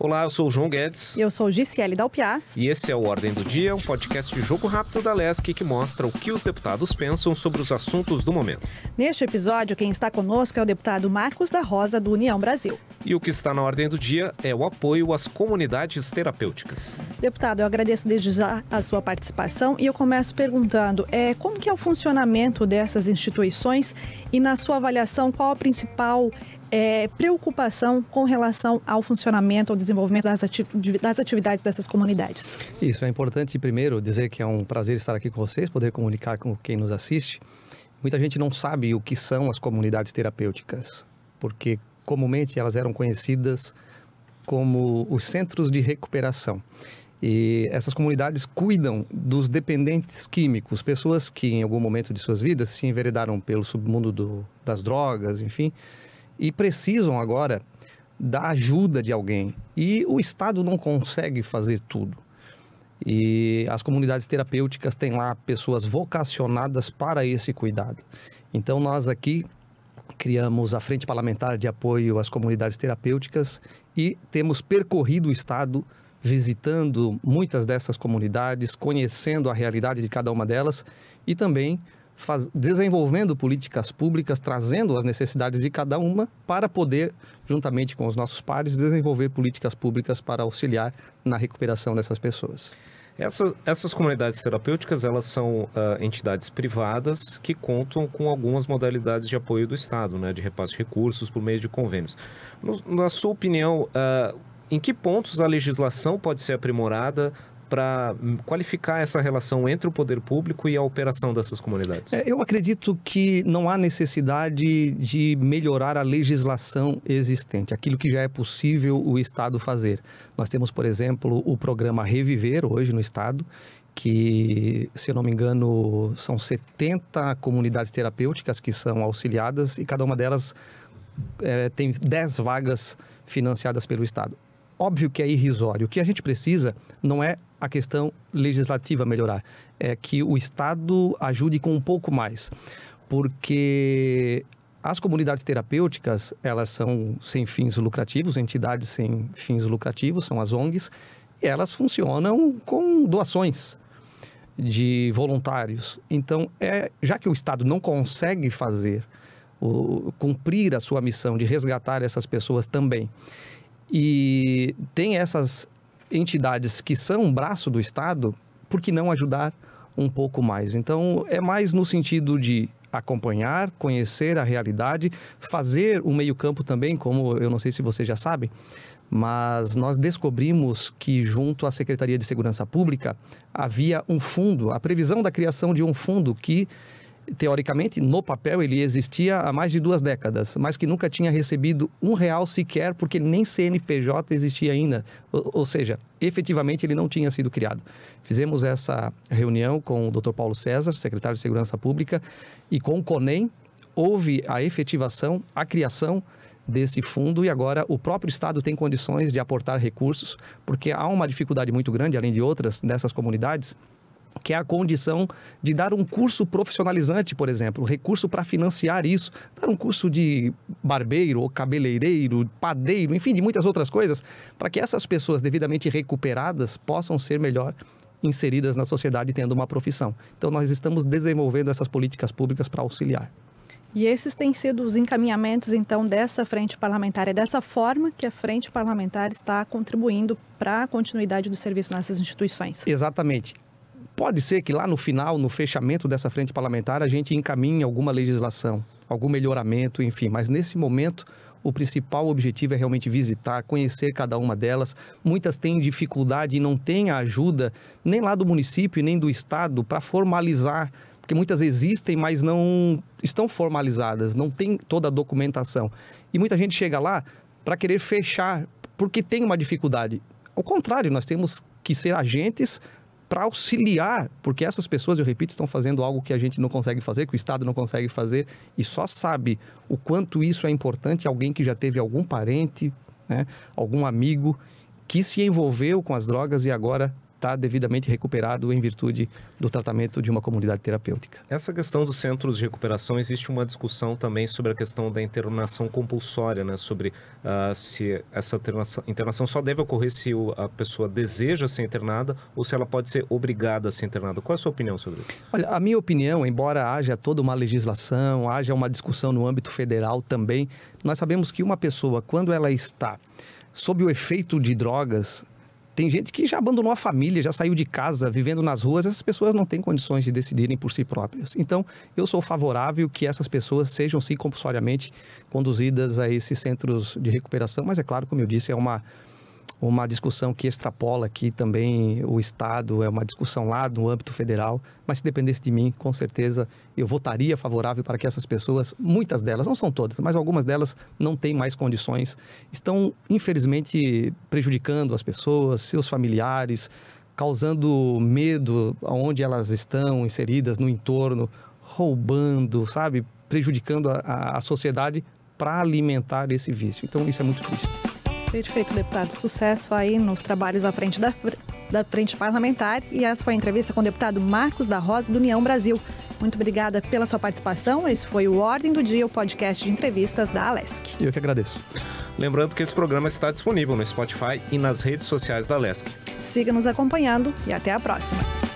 Olá, eu sou o João Guedes. E eu sou o Giciele Dalpiaz. E esse é o Ordem do Dia, um podcast de jogo rápido da LESC que mostra o que os deputados pensam sobre os assuntos do momento. Neste episódio, quem está conosco é o deputado Marcos da Rosa, do União Brasil. E o que está na ordem do dia é o apoio às comunidades terapêuticas. Deputado, eu agradeço desde já a sua participação e eu começo perguntando é, como que é o funcionamento dessas instituições e, na sua avaliação, qual a principal é, preocupação com relação ao funcionamento, ao desenvolvimento das, ati das, atividades dessas comunidades. Isso, é importante primeiro dizer que é um prazer estar aqui com vocês, poder comunicar com quem nos assiste. Muita gente não sabe o que são as comunidades terapêuticas, porque comumente elas eram conhecidas como os centros de recuperação. E essas comunidades cuidam dos dependentes químicos, pessoas que em algum momento de suas vidas se enveredaram pelo submundo do, das drogas, enfim, e precisam agora da ajuda de alguém. E o Estado não consegue fazer tudo. E as comunidades terapêuticas têm lá pessoas vocacionadas para esse cuidado. Então nós aqui criamos a Frente Parlamentar de Apoio às Comunidades Terapêuticas e temos percorrido o Estado visitando muitas dessas comunidades, conhecendo a realidade de cada uma delas e também faz, desenvolvendo políticas públicas, trazendo as necessidades de cada uma para poder, juntamente com os nossos pares, desenvolver políticas públicas para auxiliar na recuperação dessas pessoas. Essas, essas comunidades terapêuticas, elas são uh, entidades privadas que contam com algumas modalidades de apoio do Estado, né, de repasse de recursos por meio de convênios. No, na sua opinião, uh, em que pontos a legislação pode ser aprimorada para qualificar essa relação entre o poder público e a operação dessas comunidades? É, eu acredito que não há necessidade de melhorar a legislação existente, aquilo que já é possível o Estado fazer. Nós temos, por exemplo, o programa Reviver hoje no Estado, que, se eu não me engano, são 70 comunidades terapêuticas que são auxiliadas e cada uma delas é, tem 10 vagas financiadas pelo Estado. Óbvio que é irrisório. O que a gente precisa não é a questão legislativa melhorar, é que o Estado ajude com um pouco mais, porque as comunidades terapêuticas, elas são sem fins lucrativos, entidades sem fins lucrativos, são as ONGs, e elas funcionam com doações de voluntários. Então, é, já que o Estado não consegue fazer, o, cumprir a sua missão de resgatar essas pessoas também e tem essas entidades que são um braço do Estado, por que não ajudar um pouco mais? Então, é mais no sentido de acompanhar, conhecer a realidade, fazer o meio-campo também, como eu não sei se vocês já sabem, mas nós descobrimos que junto à Secretaria de Segurança Pública havia um fundo, a previsão da criação de um fundo que teoricamente, no papel, ele existia há mais de duas décadas, mas que nunca tinha recebido um real sequer, porque nem CNPJ existia ainda. Ou, ou seja, efetivamente ele não tinha sido criado. Fizemos essa reunião com o Dr. Paulo César, secretário de Segurança Pública, e com o CONEM, houve a efetivação, a criação desse fundo e agora o próprio Estado tem condições de aportar recursos, porque há uma dificuldade muito grande, além de outras, nessas comunidades que é a condição de dar um curso profissionalizante, por exemplo, recurso para financiar isso, dar um curso de barbeiro ou cabeleireiro, padeiro, enfim, de muitas outras coisas, para que essas pessoas devidamente recuperadas possam ser melhor inseridas na sociedade tendo uma profissão. Então nós estamos desenvolvendo essas políticas públicas para auxiliar. E esses têm sido os encaminhamentos, então, dessa frente parlamentar. É dessa forma que a frente parlamentar está contribuindo para a continuidade do serviço nessas instituições. Exatamente. Pode ser que lá no final, no fechamento dessa frente parlamentar, a gente encaminhe alguma legislação, algum melhoramento, enfim, mas nesse momento o principal objetivo é realmente visitar, conhecer cada uma delas. Muitas têm dificuldade e não têm a ajuda nem lá do município, nem do estado para formalizar, porque muitas existem, mas não estão formalizadas, não tem toda a documentação. E muita gente chega lá para querer fechar porque tem uma dificuldade. Ao contrário, nós temos que ser agentes para auxiliar, porque essas pessoas, eu repito, estão fazendo algo que a gente não consegue fazer, que o Estado não consegue fazer, e só sabe o quanto isso é importante alguém que já teve algum parente, né, algum amigo que se envolveu com as drogas e agora está devidamente recuperado em virtude do tratamento de uma comunidade terapêutica. Essa questão dos centros de recuperação, existe uma discussão também sobre a questão da internação compulsória, né? sobre uh, se essa internação, internação, só deve ocorrer se o, a pessoa deseja ser internada ou se ela pode ser obrigada a ser internada. Qual é a sua opinião sobre isso? Olha, a minha opinião, embora haja toda uma legislação, haja uma discussão no âmbito federal também, nós sabemos que uma pessoa, quando ela está sob o efeito de drogas, tem gente que já abandonou a família, já saiu de casa, vivendo nas ruas, essas pessoas não têm condições de decidirem por si próprias. Então, eu sou favorável que essas pessoas sejam, sim, compulsoriamente conduzidas a esses centros de recuperação, mas é claro, como eu disse, é uma uma discussão que extrapola aqui também o Estado, é uma discussão lá no âmbito federal, mas se dependesse de mim, com certeza eu votaria favorável para que essas pessoas, muitas delas, não são todas, mas algumas delas não têm mais condições, estão infelizmente prejudicando as pessoas, seus familiares, causando medo aonde elas estão inseridas no entorno, roubando, sabe, prejudicando a, a sociedade para alimentar esse vício. Então isso é muito triste. Perfeito, deputado. Sucesso aí nos trabalhos à frente da, da Frente Parlamentar. E essa foi a entrevista com o deputado Marcos da Rosa, do União Brasil. Muito obrigada pela sua participação. Esse foi o Ordem do Dia, o podcast de entrevistas da Alesc. Eu que agradeço. Lembrando que esse programa está disponível no Spotify e nas redes sociais da Alesc. Siga nos acompanhando e até a próxima.